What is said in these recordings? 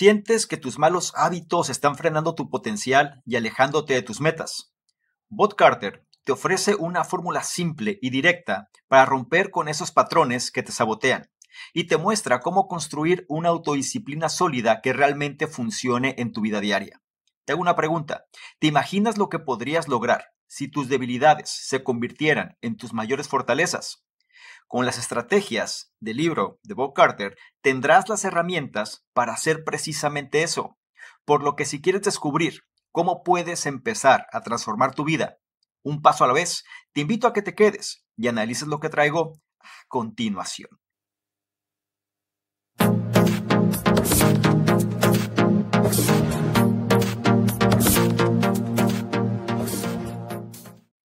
Sientes que tus malos hábitos están frenando tu potencial y alejándote de tus metas. Bot Carter te ofrece una fórmula simple y directa para romper con esos patrones que te sabotean y te muestra cómo construir una autodisciplina sólida que realmente funcione en tu vida diaria. Te hago una pregunta. ¿Te imaginas lo que podrías lograr si tus debilidades se convirtieran en tus mayores fortalezas? Con las estrategias del libro de Bob Carter, tendrás las herramientas para hacer precisamente eso. Por lo que si quieres descubrir cómo puedes empezar a transformar tu vida un paso a la vez, te invito a que te quedes y analices lo que traigo a continuación.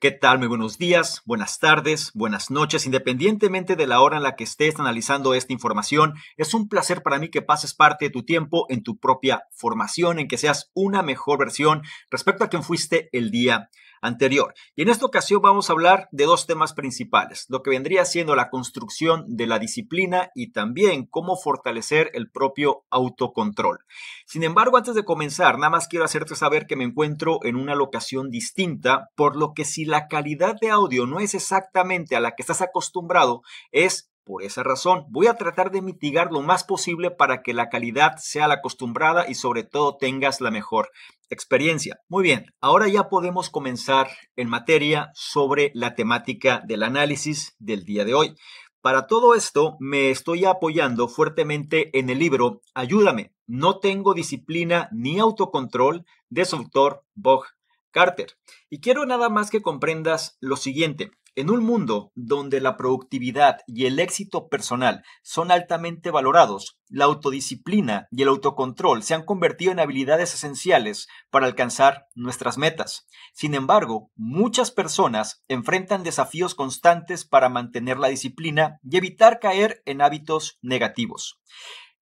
¿Qué tal? Muy buenos días, buenas tardes, buenas noches. Independientemente de la hora en la que estés analizando esta información, es un placer para mí que pases parte de tu tiempo en tu propia formación, en que seas una mejor versión respecto a quien fuiste el día anterior. Y en esta ocasión vamos a hablar de dos temas principales, lo que vendría siendo la construcción de la disciplina y también cómo fortalecer el propio autocontrol. Sin embargo, antes de comenzar, nada más quiero hacerte saber que me encuentro en una locación distinta, por lo que si la calidad de audio no es exactamente a la que estás acostumbrado, es por esa razón, voy a tratar de mitigar lo más posible para que la calidad sea la acostumbrada y sobre todo tengas la mejor experiencia. Muy bien, ahora ya podemos comenzar en materia sobre la temática del análisis del día de hoy. Para todo esto me estoy apoyando fuertemente en el libro Ayúdame, no tengo disciplina ni autocontrol de su autor Bog Carter. Y quiero nada más que comprendas lo siguiente. En un mundo donde la productividad y el éxito personal son altamente valorados, la autodisciplina y el autocontrol se han convertido en habilidades esenciales para alcanzar nuestras metas. Sin embargo, muchas personas enfrentan desafíos constantes para mantener la disciplina y evitar caer en hábitos negativos.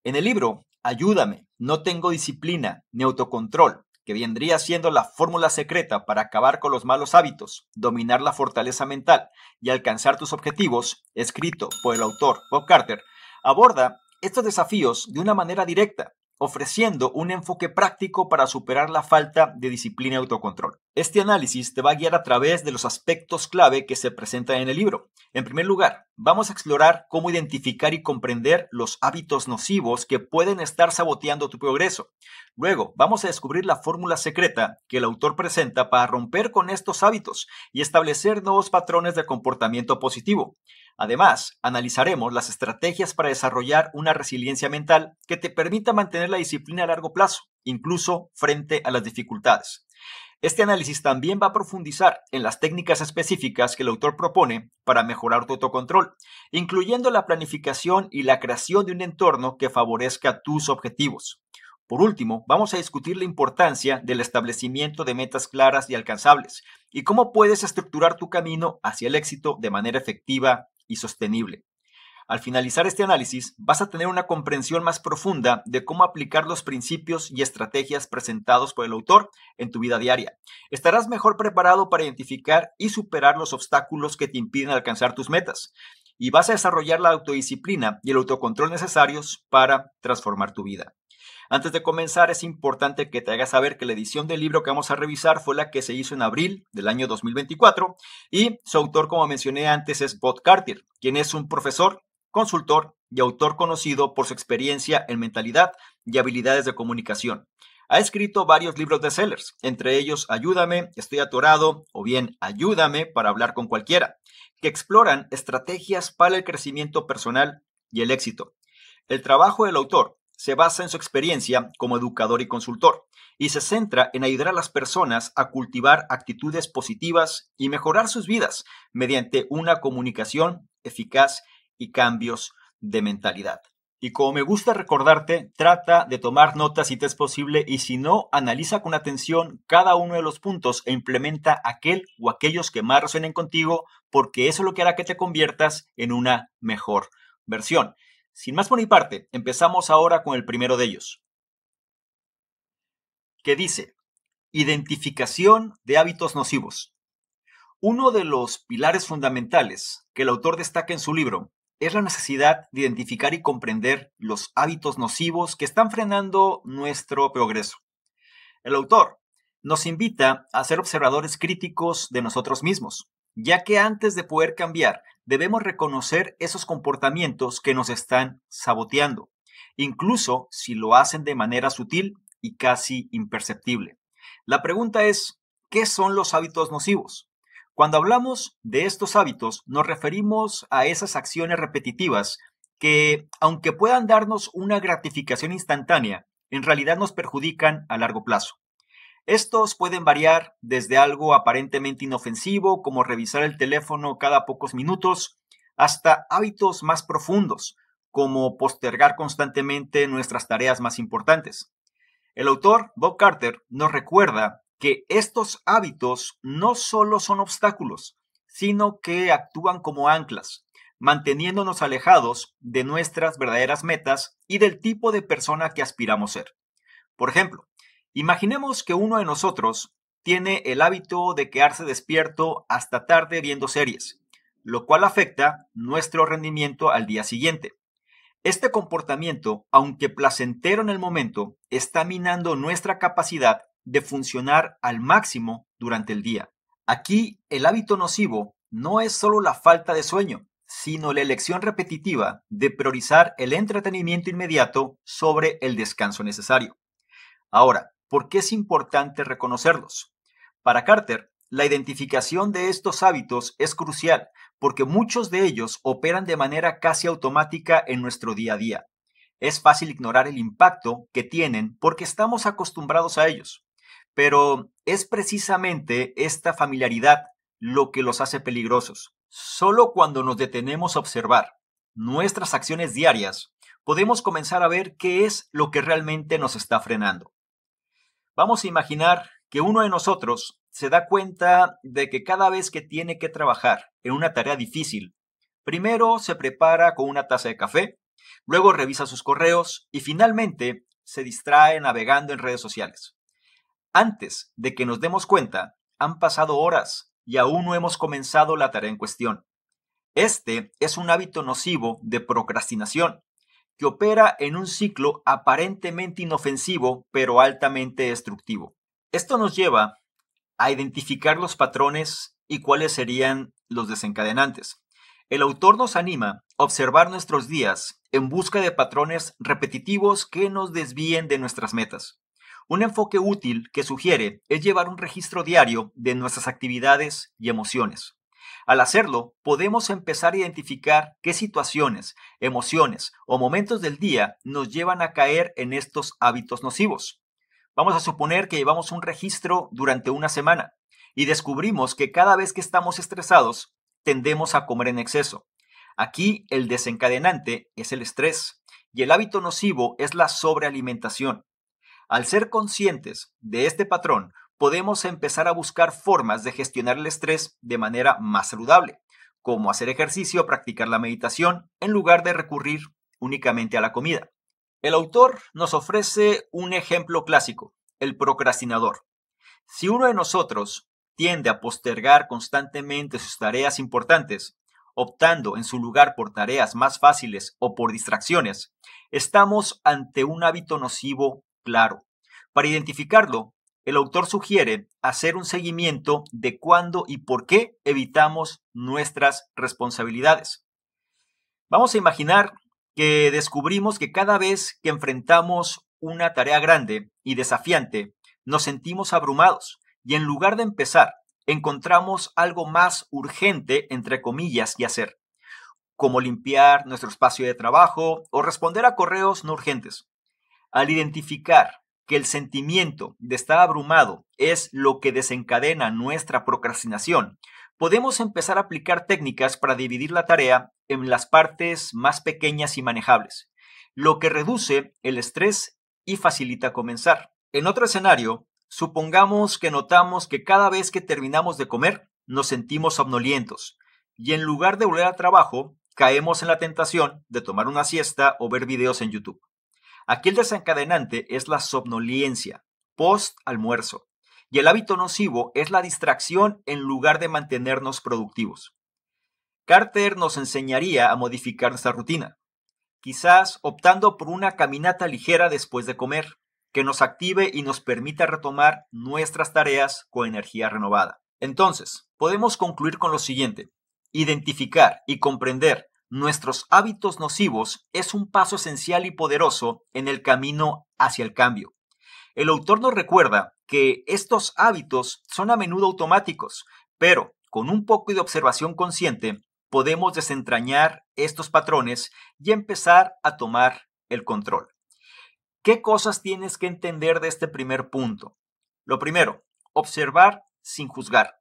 En el libro Ayúdame, no tengo disciplina ni autocontrol que vendría siendo la fórmula secreta para acabar con los malos hábitos, dominar la fortaleza mental y alcanzar tus objetivos, escrito por el autor Bob Carter, aborda estos desafíos de una manera directa, ofreciendo un enfoque práctico para superar la falta de disciplina y autocontrol. Este análisis te va a guiar a través de los aspectos clave que se presentan en el libro. En primer lugar, vamos a explorar cómo identificar y comprender los hábitos nocivos que pueden estar saboteando tu progreso. Luego, vamos a descubrir la fórmula secreta que el autor presenta para romper con estos hábitos y establecer nuevos patrones de comportamiento positivo. Además, analizaremos las estrategias para desarrollar una resiliencia mental que te permita mantener la disciplina a largo plazo, incluso frente a las dificultades. Este análisis también va a profundizar en las técnicas específicas que el autor propone para mejorar tu autocontrol, incluyendo la planificación y la creación de un entorno que favorezca tus objetivos. Por último, vamos a discutir la importancia del establecimiento de metas claras y alcanzables y cómo puedes estructurar tu camino hacia el éxito de manera efectiva y sostenible. Al finalizar este análisis, vas a tener una comprensión más profunda de cómo aplicar los principios y estrategias presentados por el autor en tu vida diaria. Estarás mejor preparado para identificar y superar los obstáculos que te impiden alcanzar tus metas y vas a desarrollar la autodisciplina y el autocontrol necesarios para transformar tu vida. Antes de comenzar, es importante que te hagas saber que la edición del libro que vamos a revisar fue la que se hizo en abril del año 2024 y su autor, como mencioné antes, es Bob Carter, quien es un profesor, consultor y autor conocido por su experiencia en mentalidad y habilidades de comunicación. Ha escrito varios libros de sellers, entre ellos Ayúdame, Estoy atorado o bien Ayúdame para hablar con cualquiera, que exploran estrategias para el crecimiento personal y el éxito. El trabajo del autor se basa en su experiencia como educador y consultor y se centra en ayudar a las personas a cultivar actitudes positivas y mejorar sus vidas mediante una comunicación eficaz y cambios de mentalidad. Y como me gusta recordarte, trata de tomar notas si te es posible y si no, analiza con atención cada uno de los puntos e implementa aquel o aquellos que más resuenen contigo porque eso es lo que hará que te conviertas en una mejor versión. Sin más por mi parte, empezamos ahora con el primero de ellos, que dice, identificación de hábitos nocivos. Uno de los pilares fundamentales que el autor destaca en su libro es la necesidad de identificar y comprender los hábitos nocivos que están frenando nuestro progreso. El autor nos invita a ser observadores críticos de nosotros mismos, ya que antes de poder cambiar, debemos reconocer esos comportamientos que nos están saboteando, incluso si lo hacen de manera sutil y casi imperceptible. La pregunta es, ¿qué son los hábitos nocivos? Cuando hablamos de estos hábitos, nos referimos a esas acciones repetitivas que, aunque puedan darnos una gratificación instantánea, en realidad nos perjudican a largo plazo. Estos pueden variar desde algo aparentemente inofensivo como revisar el teléfono cada pocos minutos hasta hábitos más profundos como postergar constantemente nuestras tareas más importantes. El autor Bob Carter nos recuerda que estos hábitos no solo son obstáculos, sino que actúan como anclas, manteniéndonos alejados de nuestras verdaderas metas y del tipo de persona que aspiramos ser. Por ejemplo, Imaginemos que uno de nosotros tiene el hábito de quedarse despierto hasta tarde viendo series, lo cual afecta nuestro rendimiento al día siguiente. Este comportamiento, aunque placentero en el momento, está minando nuestra capacidad de funcionar al máximo durante el día. Aquí el hábito nocivo no es solo la falta de sueño, sino la elección repetitiva de priorizar el entretenimiento inmediato sobre el descanso necesario. Ahora, porque es importante reconocerlos. Para Carter, la identificación de estos hábitos es crucial porque muchos de ellos operan de manera casi automática en nuestro día a día. Es fácil ignorar el impacto que tienen porque estamos acostumbrados a ellos. Pero es precisamente esta familiaridad lo que los hace peligrosos. Solo cuando nos detenemos a observar nuestras acciones diarias, podemos comenzar a ver qué es lo que realmente nos está frenando. Vamos a imaginar que uno de nosotros se da cuenta de que cada vez que tiene que trabajar en una tarea difícil, primero se prepara con una taza de café, luego revisa sus correos y finalmente se distrae navegando en redes sociales. Antes de que nos demos cuenta, han pasado horas y aún no hemos comenzado la tarea en cuestión. Este es un hábito nocivo de procrastinación que opera en un ciclo aparentemente inofensivo pero altamente destructivo. Esto nos lleva a identificar los patrones y cuáles serían los desencadenantes. El autor nos anima a observar nuestros días en busca de patrones repetitivos que nos desvíen de nuestras metas. Un enfoque útil que sugiere es llevar un registro diario de nuestras actividades y emociones. Al hacerlo, podemos empezar a identificar qué situaciones, emociones o momentos del día nos llevan a caer en estos hábitos nocivos. Vamos a suponer que llevamos un registro durante una semana y descubrimos que cada vez que estamos estresados, tendemos a comer en exceso. Aquí el desencadenante es el estrés y el hábito nocivo es la sobrealimentación. Al ser conscientes de este patrón, podemos empezar a buscar formas de gestionar el estrés de manera más saludable, como hacer ejercicio, o practicar la meditación, en lugar de recurrir únicamente a la comida. El autor nos ofrece un ejemplo clásico, el procrastinador. Si uno de nosotros tiende a postergar constantemente sus tareas importantes, optando en su lugar por tareas más fáciles o por distracciones, estamos ante un hábito nocivo claro. Para identificarlo, el autor sugiere hacer un seguimiento de cuándo y por qué evitamos nuestras responsabilidades. Vamos a imaginar que descubrimos que cada vez que enfrentamos una tarea grande y desafiante, nos sentimos abrumados y en lugar de empezar, encontramos algo más urgente, entre comillas, que hacer, como limpiar nuestro espacio de trabajo o responder a correos no urgentes. Al identificar que el sentimiento de estar abrumado es lo que desencadena nuestra procrastinación, podemos empezar a aplicar técnicas para dividir la tarea en las partes más pequeñas y manejables, lo que reduce el estrés y facilita comenzar. En otro escenario, supongamos que notamos que cada vez que terminamos de comer nos sentimos somnolientos y en lugar de volver al trabajo, caemos en la tentación de tomar una siesta o ver videos en YouTube. Aquí el desencadenante es la somnolencia post-almuerzo y el hábito nocivo es la distracción en lugar de mantenernos productivos. Carter nos enseñaría a modificar nuestra rutina, quizás optando por una caminata ligera después de comer, que nos active y nos permita retomar nuestras tareas con energía renovada. Entonces, podemos concluir con lo siguiente. Identificar y comprender nuestros hábitos nocivos es un paso esencial y poderoso en el camino hacia el cambio. El autor nos recuerda que estos hábitos son a menudo automáticos, pero con un poco de observación consciente podemos desentrañar estos patrones y empezar a tomar el control. ¿Qué cosas tienes que entender de este primer punto? Lo primero, observar sin juzgar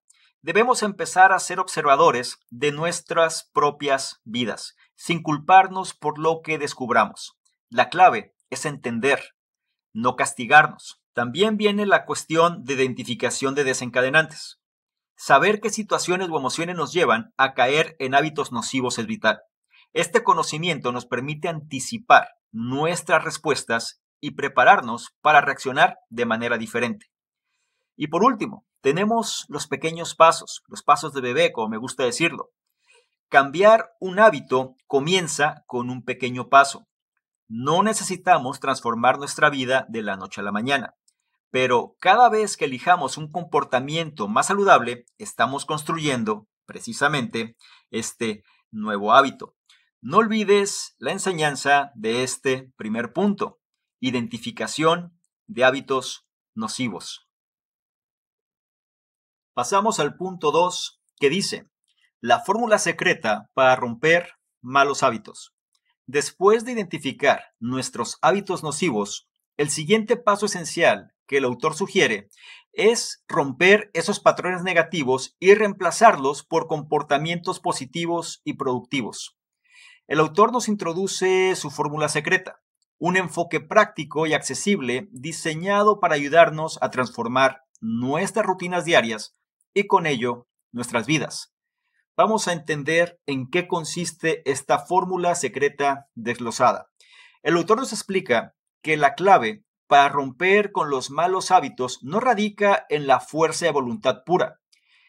debemos empezar a ser observadores de nuestras propias vidas, sin culparnos por lo que descubramos. La clave es entender, no castigarnos. También viene la cuestión de identificación de desencadenantes. Saber qué situaciones o emociones nos llevan a caer en hábitos nocivos es vital. Este conocimiento nos permite anticipar nuestras respuestas y prepararnos para reaccionar de manera diferente. Y por último, tenemos los pequeños pasos, los pasos de bebé, como me gusta decirlo. Cambiar un hábito comienza con un pequeño paso. No necesitamos transformar nuestra vida de la noche a la mañana, pero cada vez que elijamos un comportamiento más saludable, estamos construyendo precisamente este nuevo hábito. No olvides la enseñanza de este primer punto, identificación de hábitos nocivos. Pasamos al punto 2 que dice, la fórmula secreta para romper malos hábitos. Después de identificar nuestros hábitos nocivos, el siguiente paso esencial que el autor sugiere es romper esos patrones negativos y reemplazarlos por comportamientos positivos y productivos. El autor nos introduce su fórmula secreta, un enfoque práctico y accesible diseñado para ayudarnos a transformar nuestras rutinas diarias y con ello nuestras vidas. Vamos a entender en qué consiste esta fórmula secreta desglosada. El autor nos explica que la clave para romper con los malos hábitos no radica en la fuerza de voluntad pura,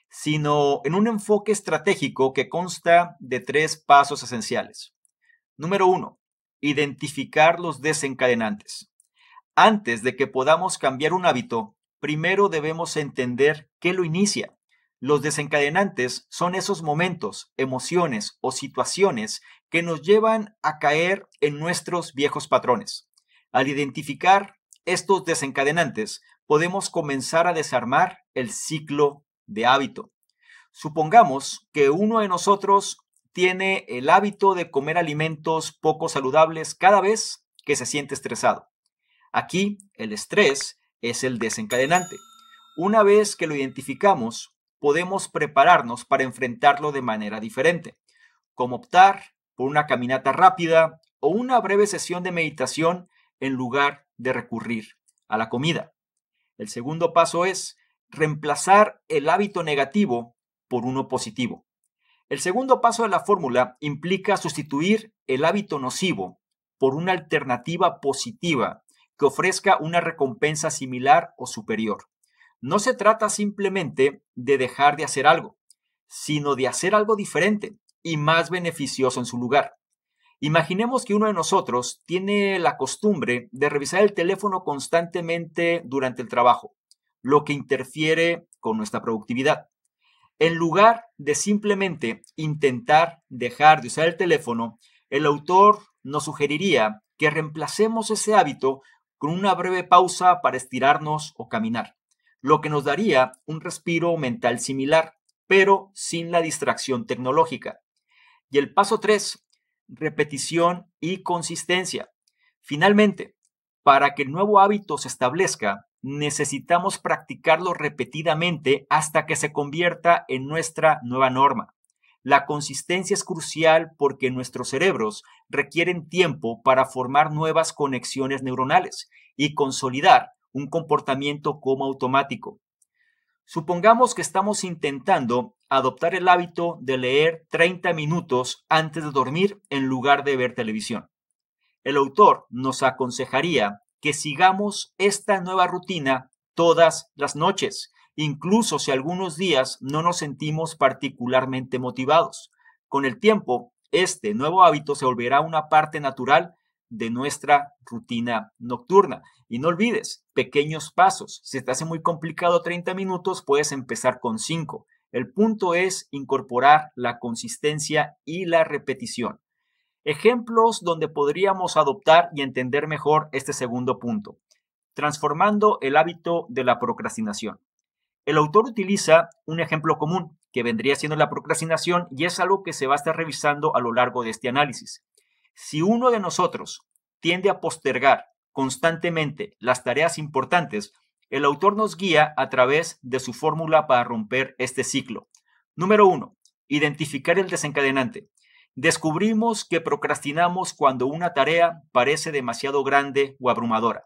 sino en un enfoque estratégico que consta de tres pasos esenciales. Número uno, identificar los desencadenantes. Antes de que podamos cambiar un hábito, primero debemos entender qué lo inicia. Los desencadenantes son esos momentos, emociones o situaciones que nos llevan a caer en nuestros viejos patrones. Al identificar estos desencadenantes, podemos comenzar a desarmar el ciclo de hábito. Supongamos que uno de nosotros tiene el hábito de comer alimentos poco saludables cada vez que se siente estresado. Aquí el estrés es el desencadenante. Una vez que lo identificamos, podemos prepararnos para enfrentarlo de manera diferente, como optar por una caminata rápida o una breve sesión de meditación en lugar de recurrir a la comida. El segundo paso es reemplazar el hábito negativo por uno positivo. El segundo paso de la fórmula implica sustituir el hábito nocivo por una alternativa positiva ofrezca una recompensa similar o superior. No se trata simplemente de dejar de hacer algo, sino de hacer algo diferente y más beneficioso en su lugar. Imaginemos que uno de nosotros tiene la costumbre de revisar el teléfono constantemente durante el trabajo, lo que interfiere con nuestra productividad. En lugar de simplemente intentar dejar de usar el teléfono, el autor nos sugeriría que reemplacemos ese hábito con una breve pausa para estirarnos o caminar, lo que nos daría un respiro mental similar, pero sin la distracción tecnológica. Y el paso 3, repetición y consistencia. Finalmente, para que el nuevo hábito se establezca, necesitamos practicarlo repetidamente hasta que se convierta en nuestra nueva norma. La consistencia es crucial porque nuestros cerebros requieren tiempo para formar nuevas conexiones neuronales y consolidar un comportamiento como automático. Supongamos que estamos intentando adoptar el hábito de leer 30 minutos antes de dormir en lugar de ver televisión. El autor nos aconsejaría que sigamos esta nueva rutina todas las noches incluso si algunos días no nos sentimos particularmente motivados. Con el tiempo, este nuevo hábito se volverá una parte natural de nuestra rutina nocturna. Y no olvides, pequeños pasos. Si te hace muy complicado 30 minutos, puedes empezar con 5. El punto es incorporar la consistencia y la repetición. Ejemplos donde podríamos adoptar y entender mejor este segundo punto. Transformando el hábito de la procrastinación. El autor utiliza un ejemplo común, que vendría siendo la procrastinación, y es algo que se va a estar revisando a lo largo de este análisis. Si uno de nosotros tiende a postergar constantemente las tareas importantes, el autor nos guía a través de su fórmula para romper este ciclo. Número uno, Identificar el desencadenante. Descubrimos que procrastinamos cuando una tarea parece demasiado grande o abrumadora.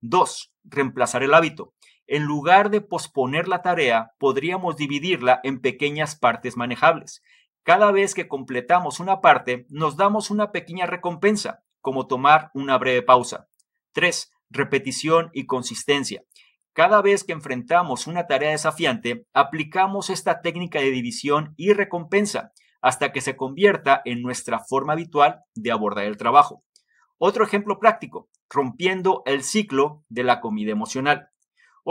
Dos, Reemplazar el hábito en lugar de posponer la tarea, podríamos dividirla en pequeñas partes manejables. Cada vez que completamos una parte, nos damos una pequeña recompensa, como tomar una breve pausa. 3. Repetición y consistencia. Cada vez que enfrentamos una tarea desafiante, aplicamos esta técnica de división y recompensa hasta que se convierta en nuestra forma habitual de abordar el trabajo. Otro ejemplo práctico, rompiendo el ciclo de la comida emocional.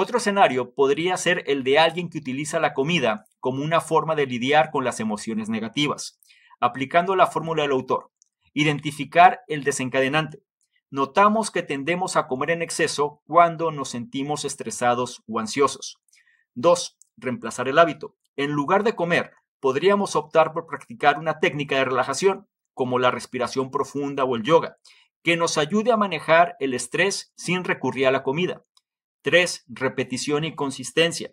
Otro escenario podría ser el de alguien que utiliza la comida como una forma de lidiar con las emociones negativas, aplicando la fórmula del autor. Identificar el desencadenante. Notamos que tendemos a comer en exceso cuando nos sentimos estresados o ansiosos. 2. Reemplazar el hábito. En lugar de comer, podríamos optar por practicar una técnica de relajación, como la respiración profunda o el yoga, que nos ayude a manejar el estrés sin recurrir a la comida. Tres, Repetición y consistencia.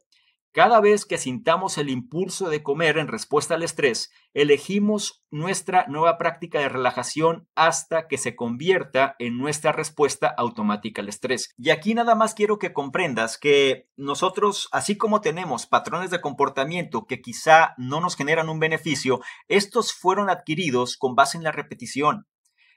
Cada vez que sintamos el impulso de comer en respuesta al estrés, elegimos nuestra nueva práctica de relajación hasta que se convierta en nuestra respuesta automática al estrés. Y aquí nada más quiero que comprendas que nosotros, así como tenemos patrones de comportamiento que quizá no nos generan un beneficio, estos fueron adquiridos con base en la repetición.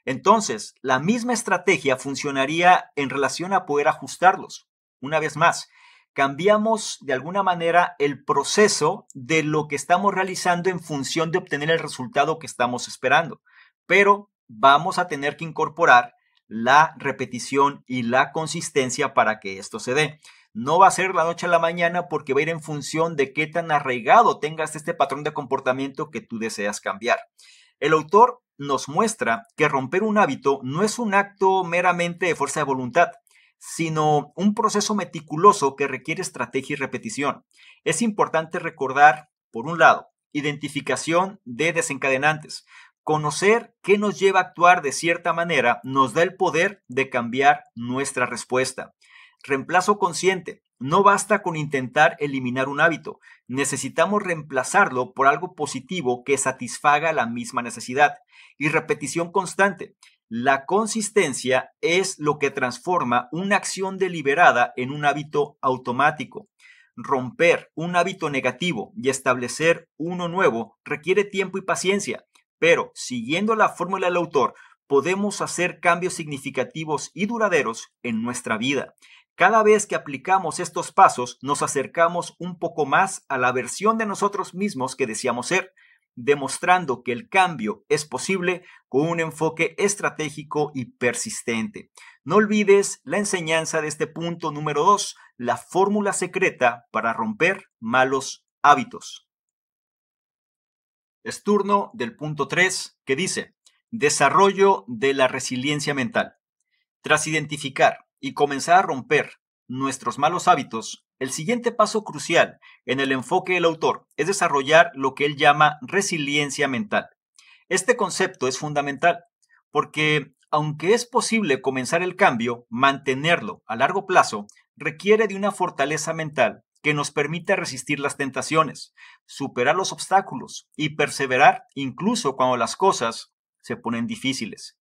Entonces, la misma estrategia funcionaría en relación a poder ajustarlos. Una vez más, cambiamos de alguna manera el proceso de lo que estamos realizando en función de obtener el resultado que estamos esperando. Pero vamos a tener que incorporar la repetición y la consistencia para que esto se dé. No va a ser la noche a la mañana porque va a ir en función de qué tan arraigado tengas este patrón de comportamiento que tú deseas cambiar. El autor nos muestra que romper un hábito no es un acto meramente de fuerza de voluntad, sino un proceso meticuloso que requiere estrategia y repetición. Es importante recordar, por un lado, identificación de desencadenantes. Conocer qué nos lleva a actuar de cierta manera nos da el poder de cambiar nuestra respuesta. Reemplazo consciente. No basta con intentar eliminar un hábito. Necesitamos reemplazarlo por algo positivo que satisfaga la misma necesidad. Y repetición constante. La consistencia es lo que transforma una acción deliberada en un hábito automático. Romper un hábito negativo y establecer uno nuevo requiere tiempo y paciencia, pero siguiendo la fórmula del autor, podemos hacer cambios significativos y duraderos en nuestra vida. Cada vez que aplicamos estos pasos, nos acercamos un poco más a la versión de nosotros mismos que deseamos ser demostrando que el cambio es posible con un enfoque estratégico y persistente. No olvides la enseñanza de este punto número 2, la fórmula secreta para romper malos hábitos. Es turno del punto 3 que dice, desarrollo de la resiliencia mental. Tras identificar y comenzar a romper nuestros malos hábitos, el siguiente paso crucial en el enfoque del autor es desarrollar lo que él llama resiliencia mental. Este concepto es fundamental porque, aunque es posible comenzar el cambio, mantenerlo a largo plazo requiere de una fortaleza mental que nos permita resistir las tentaciones, superar los obstáculos y perseverar incluso cuando las cosas se ponen difíciles.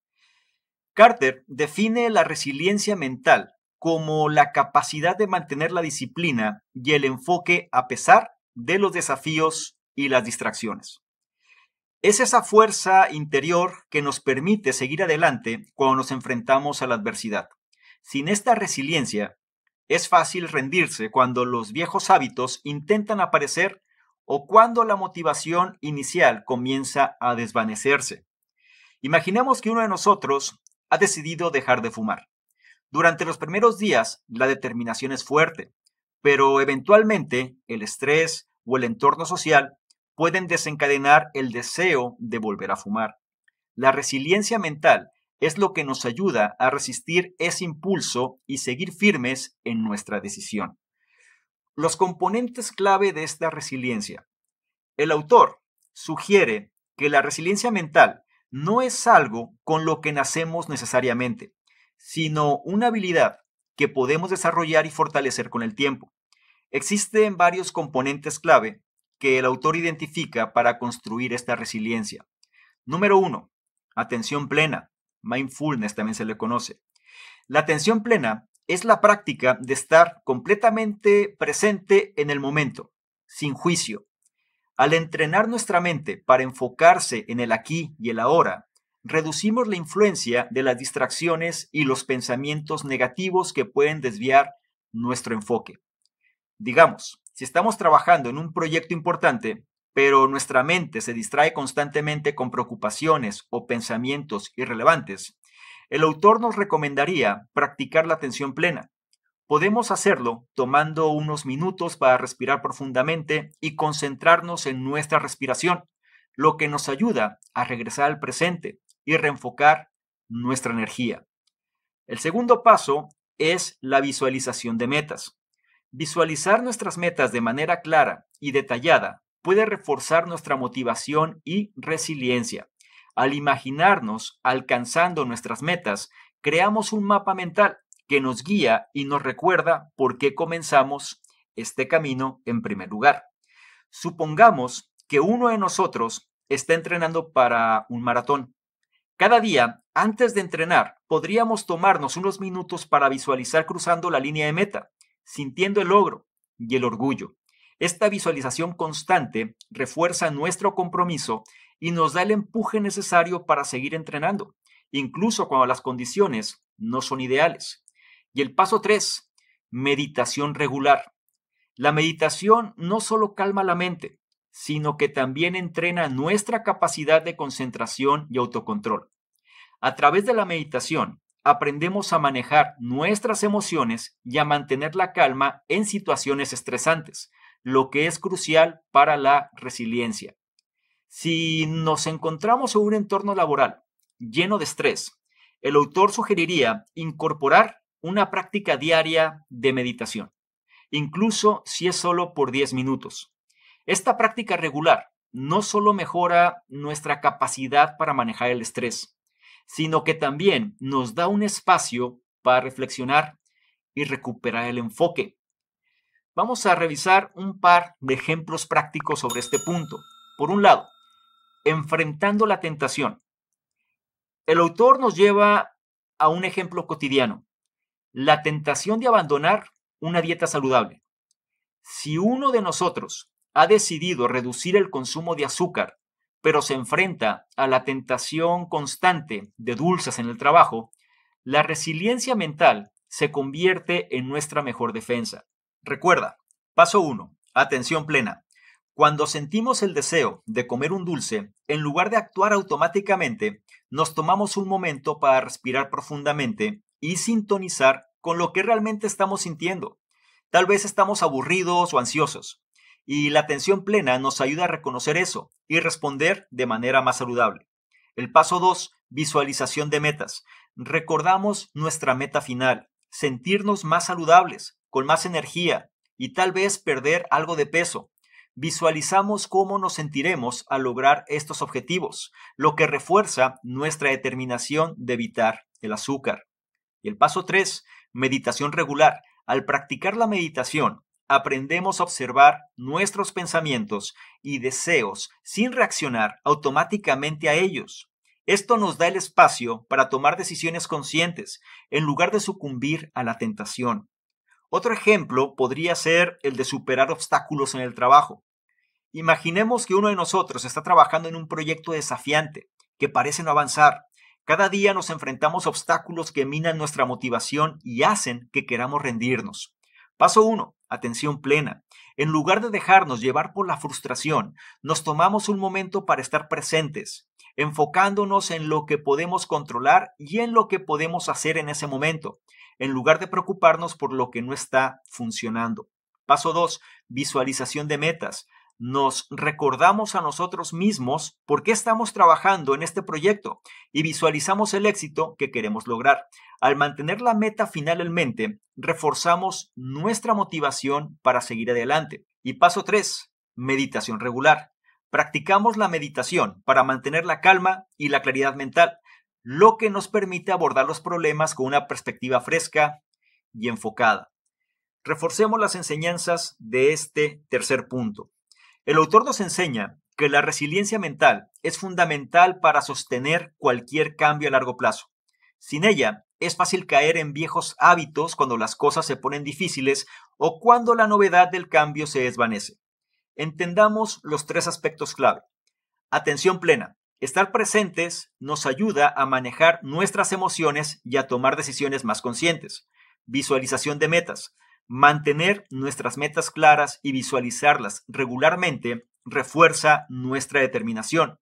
Carter define la resiliencia mental como la capacidad de mantener la disciplina y el enfoque a pesar de los desafíos y las distracciones. Es esa fuerza interior que nos permite seguir adelante cuando nos enfrentamos a la adversidad. Sin esta resiliencia, es fácil rendirse cuando los viejos hábitos intentan aparecer o cuando la motivación inicial comienza a desvanecerse. Imaginemos que uno de nosotros ha decidido dejar de fumar. Durante los primeros días, la determinación es fuerte, pero eventualmente el estrés o el entorno social pueden desencadenar el deseo de volver a fumar. La resiliencia mental es lo que nos ayuda a resistir ese impulso y seguir firmes en nuestra decisión. Los componentes clave de esta resiliencia. El autor sugiere que la resiliencia mental no es algo con lo que nacemos necesariamente, sino una habilidad que podemos desarrollar y fortalecer con el tiempo. Existen varios componentes clave que el autor identifica para construir esta resiliencia. Número uno, Atención plena. Mindfulness también se le conoce. La atención plena es la práctica de estar completamente presente en el momento, sin juicio. Al entrenar nuestra mente para enfocarse en el aquí y el ahora, reducimos la influencia de las distracciones y los pensamientos negativos que pueden desviar nuestro enfoque. Digamos, si estamos trabajando en un proyecto importante, pero nuestra mente se distrae constantemente con preocupaciones o pensamientos irrelevantes, el autor nos recomendaría practicar la atención plena. Podemos hacerlo tomando unos minutos para respirar profundamente y concentrarnos en nuestra respiración, lo que nos ayuda a regresar al presente y reenfocar nuestra energía. El segundo paso es la visualización de metas. Visualizar nuestras metas de manera clara y detallada puede reforzar nuestra motivación y resiliencia. Al imaginarnos alcanzando nuestras metas, creamos un mapa mental que nos guía y nos recuerda por qué comenzamos este camino en primer lugar. Supongamos que uno de nosotros está entrenando para un maratón. Cada día, antes de entrenar, podríamos tomarnos unos minutos para visualizar cruzando la línea de meta, sintiendo el logro y el orgullo. Esta visualización constante refuerza nuestro compromiso y nos da el empuje necesario para seguir entrenando, incluso cuando las condiciones no son ideales. Y el paso 3, meditación regular. La meditación no solo calma la mente, sino que también entrena nuestra capacidad de concentración y autocontrol. A través de la meditación, aprendemos a manejar nuestras emociones y a mantener la calma en situaciones estresantes, lo que es crucial para la resiliencia. Si nos encontramos en un entorno laboral lleno de estrés, el autor sugeriría incorporar una práctica diaria de meditación, incluso si es solo por 10 minutos. Esta práctica regular no solo mejora nuestra capacidad para manejar el estrés, sino que también nos da un espacio para reflexionar y recuperar el enfoque. Vamos a revisar un par de ejemplos prácticos sobre este punto. Por un lado, enfrentando la tentación. El autor nos lleva a un ejemplo cotidiano, la tentación de abandonar una dieta saludable. Si uno de nosotros ha decidido reducir el consumo de azúcar, pero se enfrenta a la tentación constante de dulces en el trabajo, la resiliencia mental se convierte en nuestra mejor defensa. Recuerda, paso 1, atención plena. Cuando sentimos el deseo de comer un dulce, en lugar de actuar automáticamente, nos tomamos un momento para respirar profundamente y sintonizar con lo que realmente estamos sintiendo. Tal vez estamos aburridos o ansiosos. Y la atención plena nos ayuda a reconocer eso y responder de manera más saludable. El paso 2, visualización de metas. Recordamos nuestra meta final, sentirnos más saludables, con más energía y tal vez perder algo de peso. Visualizamos cómo nos sentiremos al lograr estos objetivos, lo que refuerza nuestra determinación de evitar el azúcar. Y el paso 3, meditación regular. Al practicar la meditación, aprendemos a observar nuestros pensamientos y deseos sin reaccionar automáticamente a ellos. Esto nos da el espacio para tomar decisiones conscientes en lugar de sucumbir a la tentación. Otro ejemplo podría ser el de superar obstáculos en el trabajo. Imaginemos que uno de nosotros está trabajando en un proyecto desafiante, que parece no avanzar. Cada día nos enfrentamos a obstáculos que minan nuestra motivación y hacen que queramos rendirnos. Paso 1 atención plena. En lugar de dejarnos llevar por la frustración, nos tomamos un momento para estar presentes, enfocándonos en lo que podemos controlar y en lo que podemos hacer en ese momento, en lugar de preocuparnos por lo que no está funcionando. Paso 2. Visualización de metas nos recordamos a nosotros mismos por qué estamos trabajando en este proyecto y visualizamos el éxito que queremos lograr. Al mantener la meta final en mente, reforzamos nuestra motivación para seguir adelante. Y paso 3, meditación regular. Practicamos la meditación para mantener la calma y la claridad mental, lo que nos permite abordar los problemas con una perspectiva fresca y enfocada. Reforcemos las enseñanzas de este tercer punto. El autor nos enseña que la resiliencia mental es fundamental para sostener cualquier cambio a largo plazo. Sin ella, es fácil caer en viejos hábitos cuando las cosas se ponen difíciles o cuando la novedad del cambio se desvanece. Entendamos los tres aspectos clave. Atención plena. Estar presentes nos ayuda a manejar nuestras emociones y a tomar decisiones más conscientes. Visualización de metas. Mantener nuestras metas claras y visualizarlas regularmente refuerza nuestra determinación.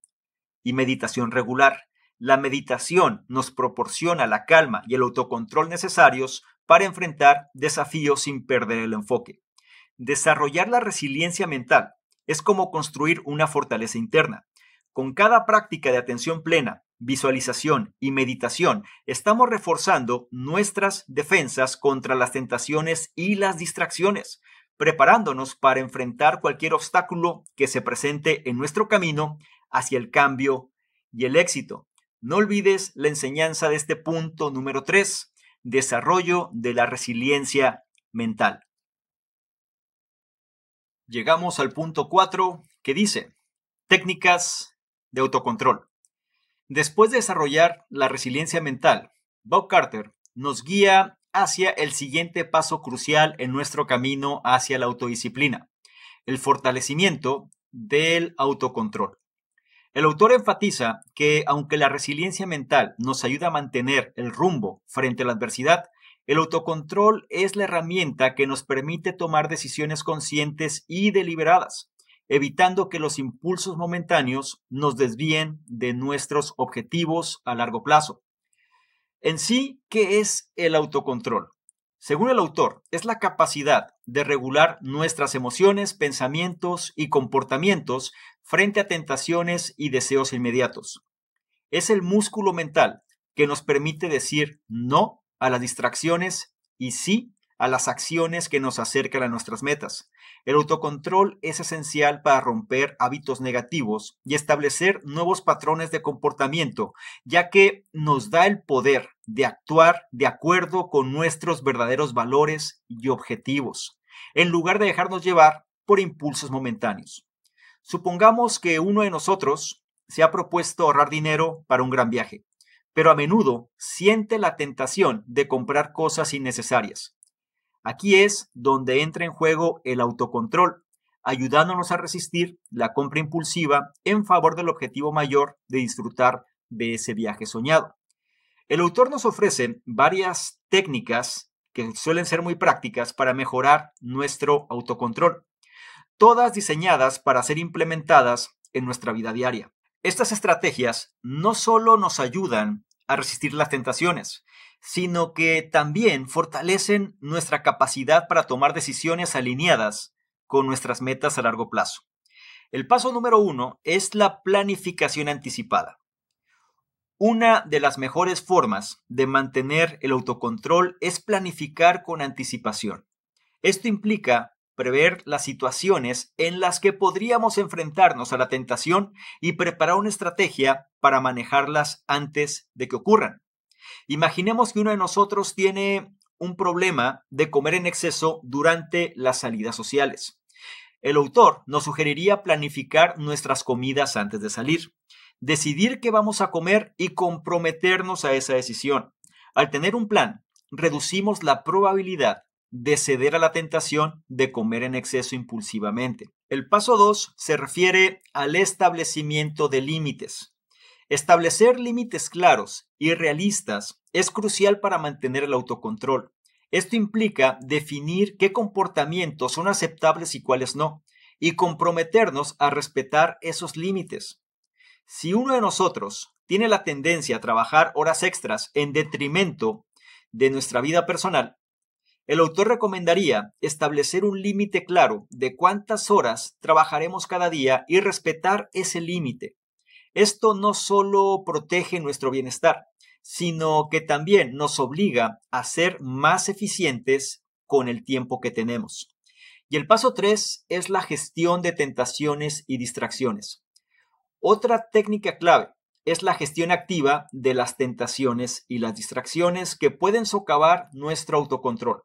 Y meditación regular. La meditación nos proporciona la calma y el autocontrol necesarios para enfrentar desafíos sin perder el enfoque. Desarrollar la resiliencia mental es como construir una fortaleza interna. Con cada práctica de atención plena visualización y meditación, estamos reforzando nuestras defensas contra las tentaciones y las distracciones, preparándonos para enfrentar cualquier obstáculo que se presente en nuestro camino hacia el cambio y el éxito. No olvides la enseñanza de este punto número 3, desarrollo de la resiliencia mental. Llegamos al punto 4 que dice técnicas de autocontrol. Después de desarrollar la resiliencia mental, Bob Carter nos guía hacia el siguiente paso crucial en nuestro camino hacia la autodisciplina, el fortalecimiento del autocontrol. El autor enfatiza que aunque la resiliencia mental nos ayuda a mantener el rumbo frente a la adversidad, el autocontrol es la herramienta que nos permite tomar decisiones conscientes y deliberadas, evitando que los impulsos momentáneos nos desvíen de nuestros objetivos a largo plazo. En sí, ¿qué es el autocontrol? Según el autor, es la capacidad de regular nuestras emociones, pensamientos y comportamientos frente a tentaciones y deseos inmediatos. Es el músculo mental que nos permite decir no a las distracciones y sí a las acciones que nos acercan a nuestras metas. El autocontrol es esencial para romper hábitos negativos y establecer nuevos patrones de comportamiento, ya que nos da el poder de actuar de acuerdo con nuestros verdaderos valores y objetivos, en lugar de dejarnos llevar por impulsos momentáneos. Supongamos que uno de nosotros se ha propuesto ahorrar dinero para un gran viaje, pero a menudo siente la tentación de comprar cosas innecesarias. Aquí es donde entra en juego el autocontrol, ayudándonos a resistir la compra impulsiva en favor del objetivo mayor de disfrutar de ese viaje soñado. El autor nos ofrece varias técnicas que suelen ser muy prácticas para mejorar nuestro autocontrol, todas diseñadas para ser implementadas en nuestra vida diaria. Estas estrategias no solo nos ayudan a resistir las tentaciones, sino que también fortalecen nuestra capacidad para tomar decisiones alineadas con nuestras metas a largo plazo. El paso número uno es la planificación anticipada. Una de las mejores formas de mantener el autocontrol es planificar con anticipación. Esto implica prever las situaciones en las que podríamos enfrentarnos a la tentación y preparar una estrategia para manejarlas antes de que ocurran. Imaginemos que uno de nosotros tiene un problema de comer en exceso durante las salidas sociales. El autor nos sugeriría planificar nuestras comidas antes de salir, decidir qué vamos a comer y comprometernos a esa decisión. Al tener un plan, reducimos la probabilidad de ceder a la tentación de comer en exceso impulsivamente. El paso 2 se refiere al establecimiento de límites. Establecer límites claros y realistas es crucial para mantener el autocontrol. Esto implica definir qué comportamientos son aceptables y cuáles no, y comprometernos a respetar esos límites. Si uno de nosotros tiene la tendencia a trabajar horas extras en detrimento de nuestra vida personal, el autor recomendaría establecer un límite claro de cuántas horas trabajaremos cada día y respetar ese límite. Esto no solo protege nuestro bienestar, sino que también nos obliga a ser más eficientes con el tiempo que tenemos. Y el paso 3 es la gestión de tentaciones y distracciones. Otra técnica clave es la gestión activa de las tentaciones y las distracciones que pueden socavar nuestro autocontrol.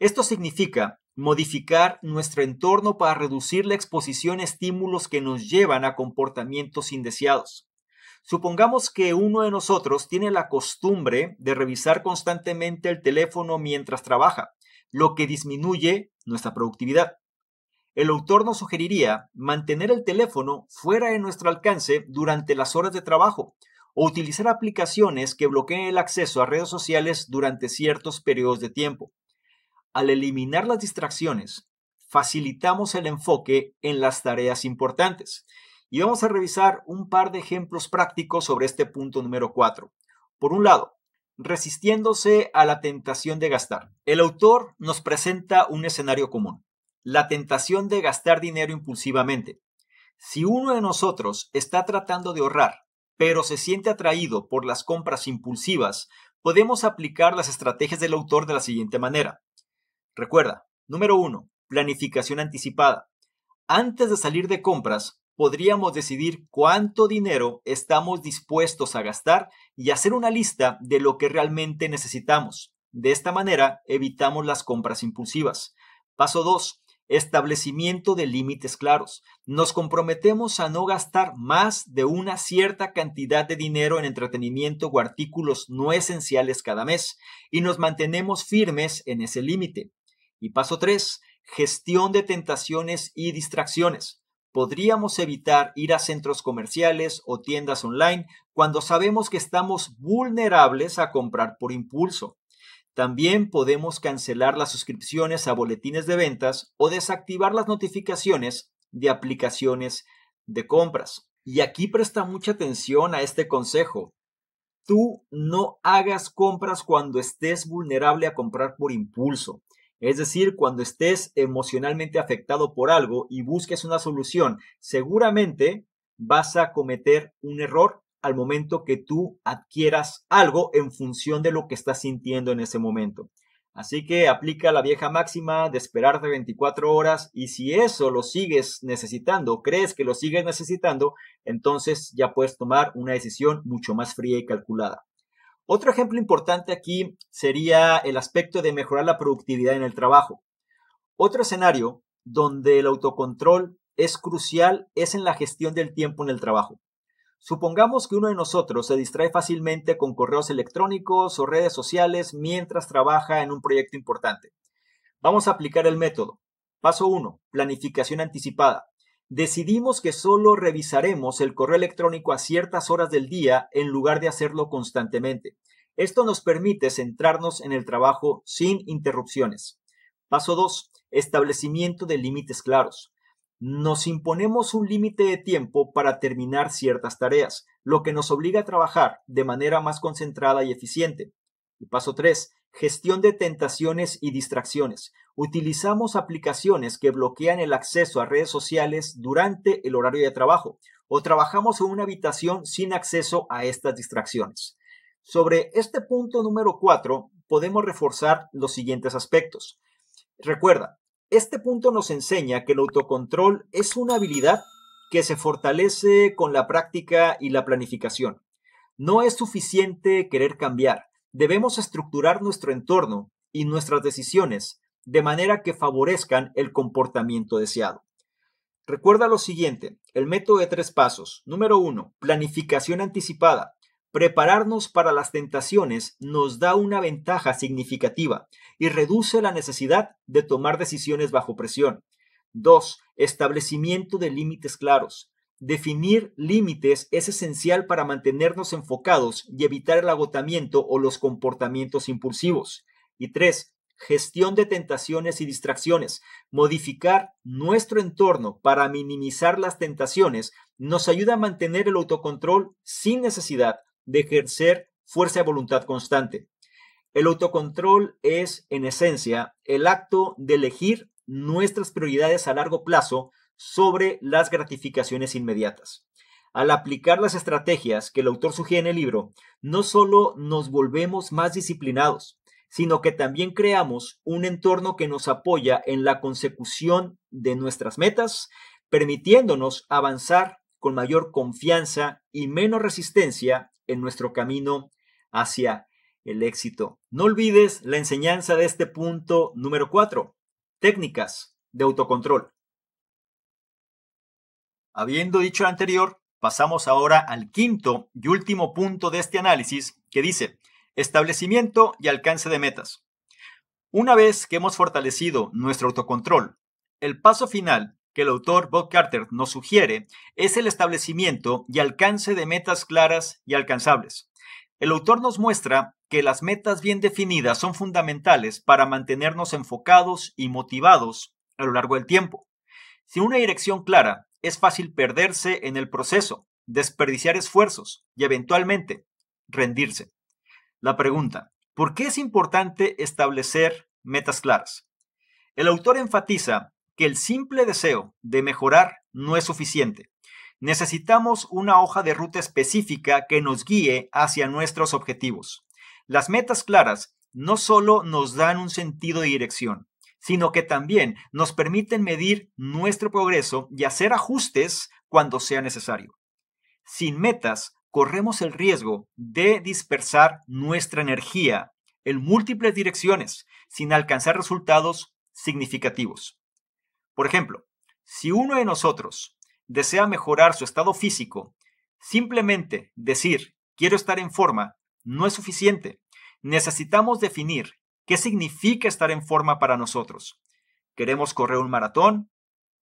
Esto significa modificar nuestro entorno para reducir la exposición a estímulos que nos llevan a comportamientos indeseados. Supongamos que uno de nosotros tiene la costumbre de revisar constantemente el teléfono mientras trabaja, lo que disminuye nuestra productividad. El autor nos sugeriría mantener el teléfono fuera de nuestro alcance durante las horas de trabajo o utilizar aplicaciones que bloqueen el acceso a redes sociales durante ciertos periodos de tiempo. Al eliminar las distracciones, facilitamos el enfoque en las tareas importantes. Y vamos a revisar un par de ejemplos prácticos sobre este punto número 4. Por un lado, resistiéndose a la tentación de gastar. El autor nos presenta un escenario común, la tentación de gastar dinero impulsivamente. Si uno de nosotros está tratando de ahorrar, pero se siente atraído por las compras impulsivas, podemos aplicar las estrategias del autor de la siguiente manera. Recuerda, número 1, planificación anticipada. Antes de salir de compras, podríamos decidir cuánto dinero estamos dispuestos a gastar y hacer una lista de lo que realmente necesitamos. De esta manera, evitamos las compras impulsivas. Paso 2. Establecimiento de límites claros. Nos comprometemos a no gastar más de una cierta cantidad de dinero en entretenimiento o artículos no esenciales cada mes y nos mantenemos firmes en ese límite. Y paso 3, gestión de tentaciones y distracciones. Podríamos evitar ir a centros comerciales o tiendas online cuando sabemos que estamos vulnerables a comprar por impulso. También podemos cancelar las suscripciones a boletines de ventas o desactivar las notificaciones de aplicaciones de compras. Y aquí presta mucha atención a este consejo. Tú no hagas compras cuando estés vulnerable a comprar por impulso. Es decir, cuando estés emocionalmente afectado por algo y busques una solución, seguramente vas a cometer un error al momento que tú adquieras algo en función de lo que estás sintiendo en ese momento. Así que aplica la vieja máxima de esperarte 24 horas y si eso lo sigues necesitando, crees que lo sigues necesitando, entonces ya puedes tomar una decisión mucho más fría y calculada. Otro ejemplo importante aquí sería el aspecto de mejorar la productividad en el trabajo. Otro escenario donde el autocontrol es crucial es en la gestión del tiempo en el trabajo. Supongamos que uno de nosotros se distrae fácilmente con correos electrónicos o redes sociales mientras trabaja en un proyecto importante. Vamos a aplicar el método. Paso 1. Planificación anticipada decidimos que solo revisaremos el correo electrónico a ciertas horas del día en lugar de hacerlo constantemente. Esto nos permite centrarnos en el trabajo sin interrupciones. Paso 2. Establecimiento de límites claros. Nos imponemos un límite de tiempo para terminar ciertas tareas, lo que nos obliga a trabajar de manera más concentrada y eficiente. Y paso 3. Gestión de tentaciones y distracciones. Utilizamos aplicaciones que bloquean el acceso a redes sociales durante el horario de trabajo o trabajamos en una habitación sin acceso a estas distracciones. Sobre este punto número 4 podemos reforzar los siguientes aspectos. Recuerda, este punto nos enseña que el autocontrol es una habilidad que se fortalece con la práctica y la planificación. No es suficiente querer cambiar, Debemos estructurar nuestro entorno y nuestras decisiones de manera que favorezcan el comportamiento deseado. Recuerda lo siguiente, el método de tres pasos. Número uno, planificación anticipada. Prepararnos para las tentaciones nos da una ventaja significativa y reduce la necesidad de tomar decisiones bajo presión. 2. Establecimiento de límites claros. Definir límites es esencial para mantenernos enfocados y evitar el agotamiento o los comportamientos impulsivos. Y tres, gestión de tentaciones y distracciones. Modificar nuestro entorno para minimizar las tentaciones nos ayuda a mantener el autocontrol sin necesidad de ejercer fuerza de voluntad constante. El autocontrol es, en esencia, el acto de elegir nuestras prioridades a largo plazo sobre las gratificaciones inmediatas. Al aplicar las estrategias que el autor sugiere en el libro, no solo nos volvemos más disciplinados, sino que también creamos un entorno que nos apoya en la consecución de nuestras metas, permitiéndonos avanzar con mayor confianza y menos resistencia en nuestro camino hacia el éxito. No olvides la enseñanza de este punto número 4, técnicas de autocontrol. Habiendo dicho anterior, pasamos ahora al quinto y último punto de este análisis, que dice establecimiento y alcance de metas. Una vez que hemos fortalecido nuestro autocontrol, el paso final que el autor Bob Carter nos sugiere es el establecimiento y alcance de metas claras y alcanzables. El autor nos muestra que las metas bien definidas son fundamentales para mantenernos enfocados y motivados a lo largo del tiempo. Sin una dirección clara, es fácil perderse en el proceso, desperdiciar esfuerzos y eventualmente rendirse. La pregunta, ¿por qué es importante establecer metas claras? El autor enfatiza que el simple deseo de mejorar no es suficiente. Necesitamos una hoja de ruta específica que nos guíe hacia nuestros objetivos. Las metas claras no solo nos dan un sentido de dirección, sino que también nos permiten medir nuestro progreso y hacer ajustes cuando sea necesario. Sin metas, corremos el riesgo de dispersar nuestra energía en múltiples direcciones sin alcanzar resultados significativos. Por ejemplo, si uno de nosotros desea mejorar su estado físico, simplemente decir quiero estar en forma no es suficiente. Necesitamos definir ¿Qué significa estar en forma para nosotros? ¿Queremos correr un maratón?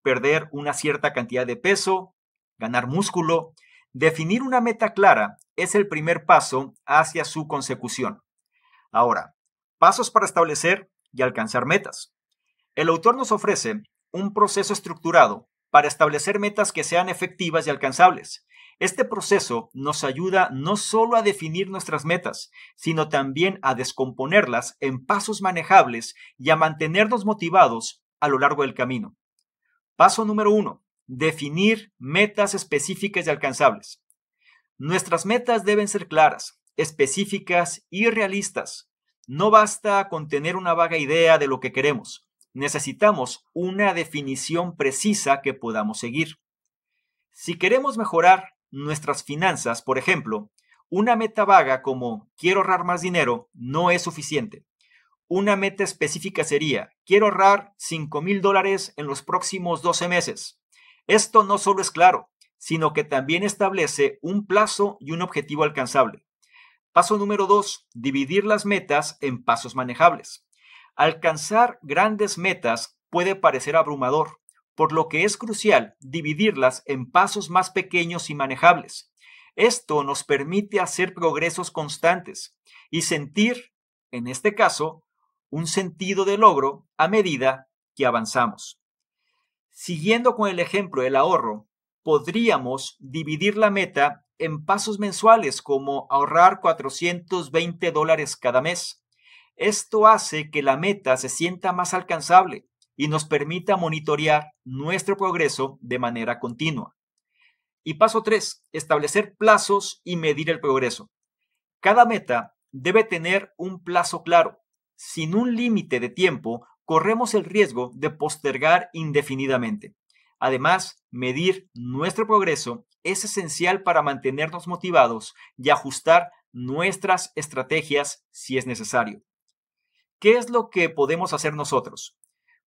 ¿Perder una cierta cantidad de peso? ¿Ganar músculo? Definir una meta clara es el primer paso hacia su consecución. Ahora, pasos para establecer y alcanzar metas. El autor nos ofrece un proceso estructurado para establecer metas que sean efectivas y alcanzables. Este proceso nos ayuda no solo a definir nuestras metas, sino también a descomponerlas en pasos manejables y a mantenernos motivados a lo largo del camino. Paso número uno: Definir metas específicas y alcanzables. Nuestras metas deben ser claras, específicas y realistas. No basta con tener una vaga idea de lo que queremos. Necesitamos una definición precisa que podamos seguir. Si queremos mejorar nuestras finanzas, por ejemplo, una meta vaga como quiero ahorrar más dinero no es suficiente. Una meta específica sería quiero ahorrar 5 mil dólares en los próximos 12 meses. Esto no solo es claro, sino que también establece un plazo y un objetivo alcanzable. Paso número 2. Dividir las metas en pasos manejables. Alcanzar grandes metas puede parecer abrumador, por lo que es crucial dividirlas en pasos más pequeños y manejables. Esto nos permite hacer progresos constantes y sentir, en este caso, un sentido de logro a medida que avanzamos. Siguiendo con el ejemplo del ahorro, podríamos dividir la meta en pasos mensuales como ahorrar 420 dólares cada mes. Esto hace que la meta se sienta más alcanzable y nos permita monitorear nuestro progreso de manera continua. Y paso 3, establecer plazos y medir el progreso. Cada meta debe tener un plazo claro. Sin un límite de tiempo, corremos el riesgo de postergar indefinidamente. Además, medir nuestro progreso es esencial para mantenernos motivados y ajustar nuestras estrategias si es necesario. ¿Qué es lo que podemos hacer nosotros?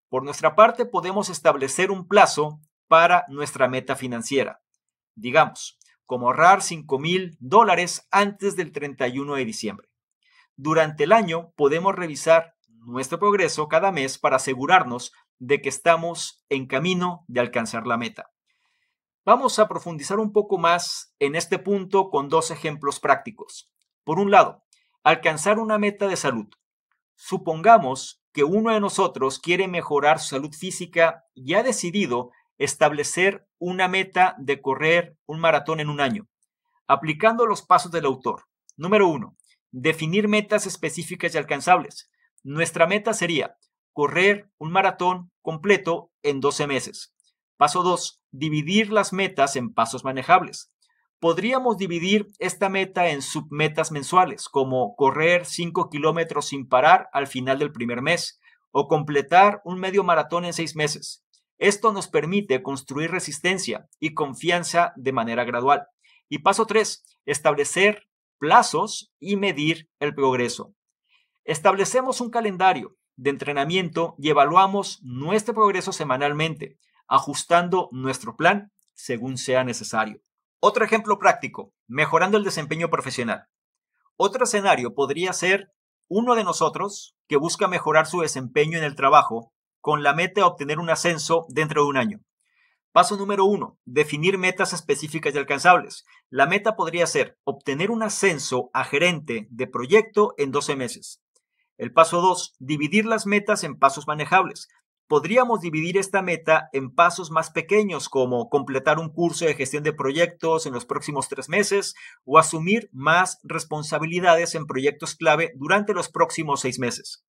Por nuestra parte, podemos establecer un plazo para nuestra meta financiera. Digamos, como ahorrar 5 mil dólares antes del 31 de diciembre. Durante el año podemos revisar nuestro progreso cada mes para asegurarnos de que estamos en camino de alcanzar la meta. Vamos a profundizar un poco más en este punto con dos ejemplos prácticos. Por un lado, alcanzar una meta de salud. Supongamos que uno de nosotros quiere mejorar su salud física y ha decidido establecer una meta de correr un maratón en un año, aplicando los pasos del autor. Número uno, definir metas específicas y alcanzables. Nuestra meta sería correr un maratón completo en 12 meses. Paso 2. Dividir las metas en pasos manejables. Podríamos dividir esta meta en submetas mensuales, como correr 5 kilómetros sin parar al final del primer mes o completar un medio maratón en 6 meses. Esto nos permite construir resistencia y confianza de manera gradual. Y paso 3, establecer plazos y medir el progreso. Establecemos un calendario de entrenamiento y evaluamos nuestro progreso semanalmente, ajustando nuestro plan según sea necesario. Otro ejemplo práctico, mejorando el desempeño profesional. Otro escenario podría ser uno de nosotros que busca mejorar su desempeño en el trabajo con la meta de obtener un ascenso dentro de un año. Paso número uno, definir metas específicas y alcanzables. La meta podría ser obtener un ascenso a gerente de proyecto en 12 meses. El paso dos, dividir las metas en pasos manejables podríamos dividir esta meta en pasos más pequeños, como completar un curso de gestión de proyectos en los próximos tres meses o asumir más responsabilidades en proyectos clave durante los próximos seis meses.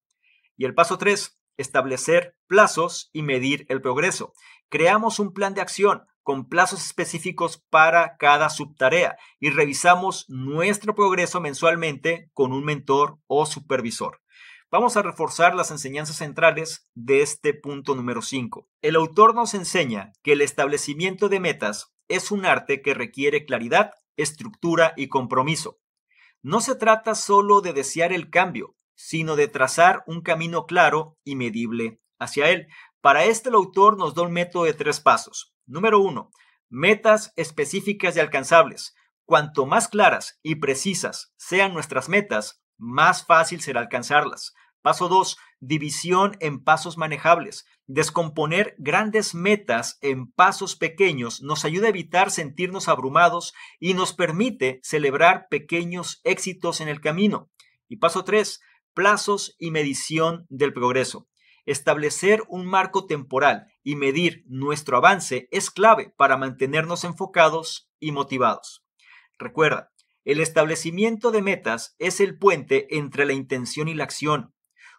Y el paso tres, establecer plazos y medir el progreso. Creamos un plan de acción con plazos específicos para cada subtarea y revisamos nuestro progreso mensualmente con un mentor o supervisor. Vamos a reforzar las enseñanzas centrales de este punto número 5. El autor nos enseña que el establecimiento de metas es un arte que requiere claridad, estructura y compromiso. No se trata solo de desear el cambio, sino de trazar un camino claro y medible hacia él. Para esto el autor nos da un método de tres pasos. Número 1. Metas específicas y alcanzables. Cuanto más claras y precisas sean nuestras metas, más fácil será alcanzarlas. Paso 2. División en pasos manejables. Descomponer grandes metas en pasos pequeños nos ayuda a evitar sentirnos abrumados y nos permite celebrar pequeños éxitos en el camino. Y paso 3. Plazos y medición del progreso. Establecer un marco temporal y medir nuestro avance es clave para mantenernos enfocados y motivados. Recuerda, el establecimiento de metas es el puente entre la intención y la acción.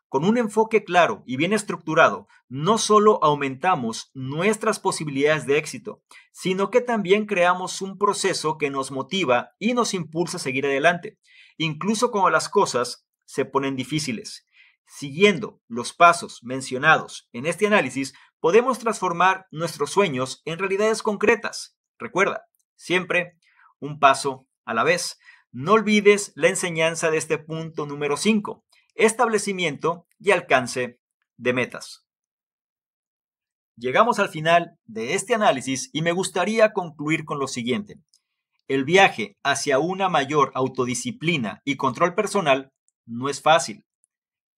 Con un enfoque claro y bien estructurado, no solo aumentamos nuestras posibilidades de éxito, sino que también creamos un proceso que nos motiva y nos impulsa a seguir adelante, incluso cuando las cosas se ponen difíciles. Siguiendo los pasos mencionados en este análisis, podemos transformar nuestros sueños en realidades concretas. Recuerda, siempre un paso a la vez. No olvides la enseñanza de este punto número 5, establecimiento y alcance de metas. Llegamos al final de este análisis y me gustaría concluir con lo siguiente. El viaje hacia una mayor autodisciplina y control personal no es fácil.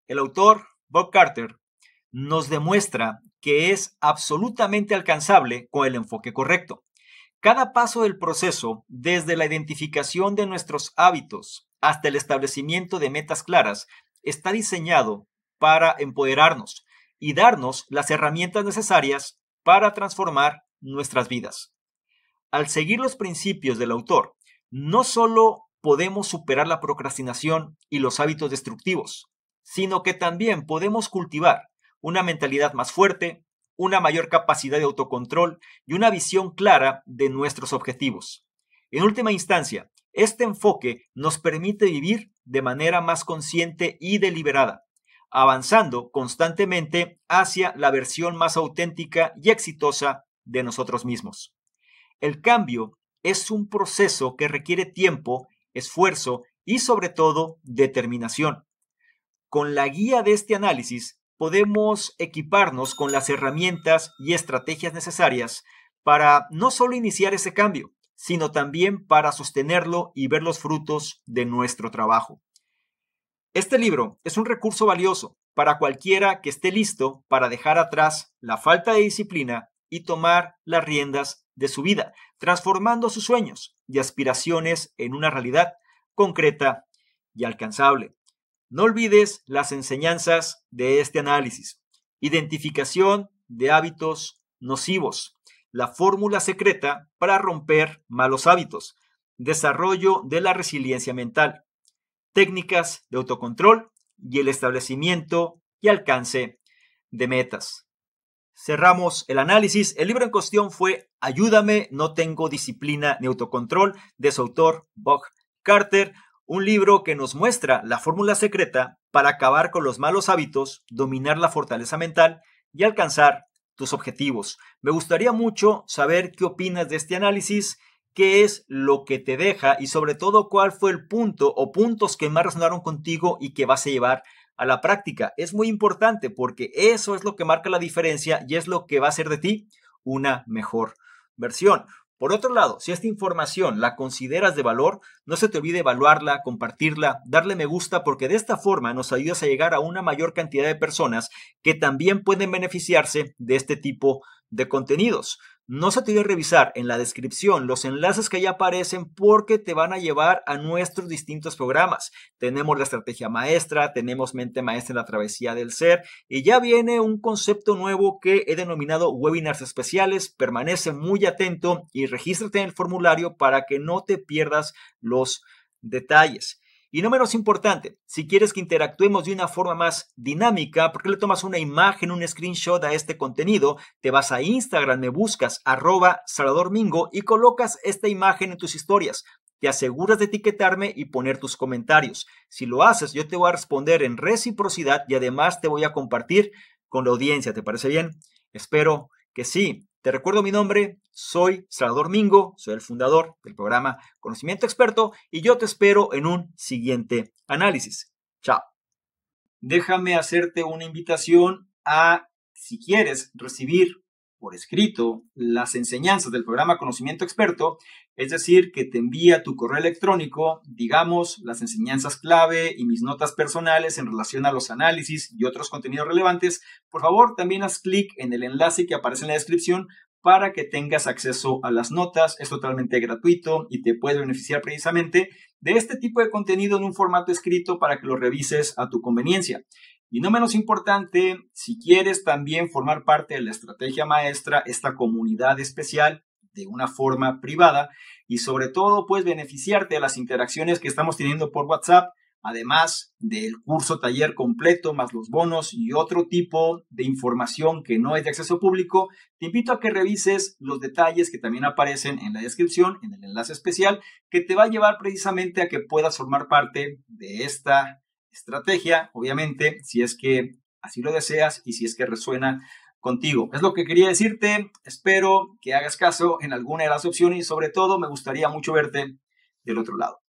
El autor, Bob Carter, nos demuestra que es absolutamente alcanzable con el enfoque correcto. Cada paso del proceso, desde la identificación de nuestros hábitos hasta el establecimiento de metas claras, está diseñado para empoderarnos y darnos las herramientas necesarias para transformar nuestras vidas. Al seguir los principios del autor, no solo podemos superar la procrastinación y los hábitos destructivos, sino que también podemos cultivar una mentalidad más fuerte, una mayor capacidad de autocontrol y una visión clara de nuestros objetivos. En última instancia, este enfoque nos permite vivir de manera más consciente y deliberada, avanzando constantemente hacia la versión más auténtica y exitosa de nosotros mismos. El cambio es un proceso que requiere tiempo, esfuerzo y sobre todo determinación. Con la guía de este análisis podemos equiparnos con las herramientas y estrategias necesarias para no solo iniciar ese cambio, sino también para sostenerlo y ver los frutos de nuestro trabajo. Este libro es un recurso valioso para cualquiera que esté listo para dejar atrás la falta de disciplina y tomar las riendas de su vida, transformando sus sueños y aspiraciones en una realidad concreta y alcanzable. No olvides las enseñanzas de este análisis. Identificación de hábitos nocivos. La fórmula secreta para romper malos hábitos. Desarrollo de la resiliencia mental. Técnicas de autocontrol y el establecimiento y alcance de metas. Cerramos el análisis. El libro en cuestión fue Ayúdame, no tengo disciplina ni autocontrol de su autor Bob Carter un libro que nos muestra la fórmula secreta para acabar con los malos hábitos, dominar la fortaleza mental y alcanzar tus objetivos. Me gustaría mucho saber qué opinas de este análisis, qué es lo que te deja y sobre todo cuál fue el punto o puntos que más resonaron contigo y que vas a llevar a la práctica. Es muy importante porque eso es lo que marca la diferencia y es lo que va a hacer de ti una mejor versión. Por otro lado, si esta información la consideras de valor, no se te olvide evaluarla, compartirla, darle me gusta, porque de esta forma nos ayudas a llegar a una mayor cantidad de personas que también pueden beneficiarse de este tipo de contenidos. No se te olvide revisar en la descripción los enlaces que ya aparecen porque te van a llevar a nuestros distintos programas. Tenemos la estrategia maestra, tenemos mente maestra en la travesía del ser y ya viene un concepto nuevo que he denominado webinars especiales. Permanece muy atento y regístrate en el formulario para que no te pierdas los detalles. Y no menos importante, si quieres que interactuemos de una forma más dinámica, ¿por qué le tomas una imagen, un screenshot a este contenido? Te vas a Instagram, me buscas arroba Salvador y colocas esta imagen en tus historias. Te aseguras de etiquetarme y poner tus comentarios. Si lo haces, yo te voy a responder en reciprocidad y además te voy a compartir con la audiencia. ¿Te parece bien? Espero que sí. Te recuerdo mi nombre, soy Salvador Mingo, soy el fundador del programa Conocimiento Experto y yo te espero en un siguiente análisis. Chao. Déjame hacerte una invitación a, si quieres recibir por escrito las enseñanzas del programa Conocimiento Experto, es decir, que te envía tu correo electrónico, digamos, las enseñanzas clave y mis notas personales en relación a los análisis y otros contenidos relevantes, por favor también haz clic en el enlace que aparece en la descripción para que tengas acceso a las notas. Es totalmente gratuito y te puede beneficiar precisamente de este tipo de contenido en un formato escrito para que lo revises a tu conveniencia. Y no menos importante, si quieres también formar parte de la estrategia maestra, esta comunidad especial de una forma privada y sobre todo puedes beneficiarte de las interacciones que estamos teniendo por WhatsApp, además del curso taller completo más los bonos y otro tipo de información que no es de acceso público, te invito a que revises los detalles que también aparecen en la descripción, en el enlace especial, que te va a llevar precisamente a que puedas formar parte de esta estrategia, obviamente, si es que así lo deseas y si es que resuena contigo. Es lo que quería decirte. Espero que hagas caso en alguna de las opciones y sobre todo me gustaría mucho verte del otro lado.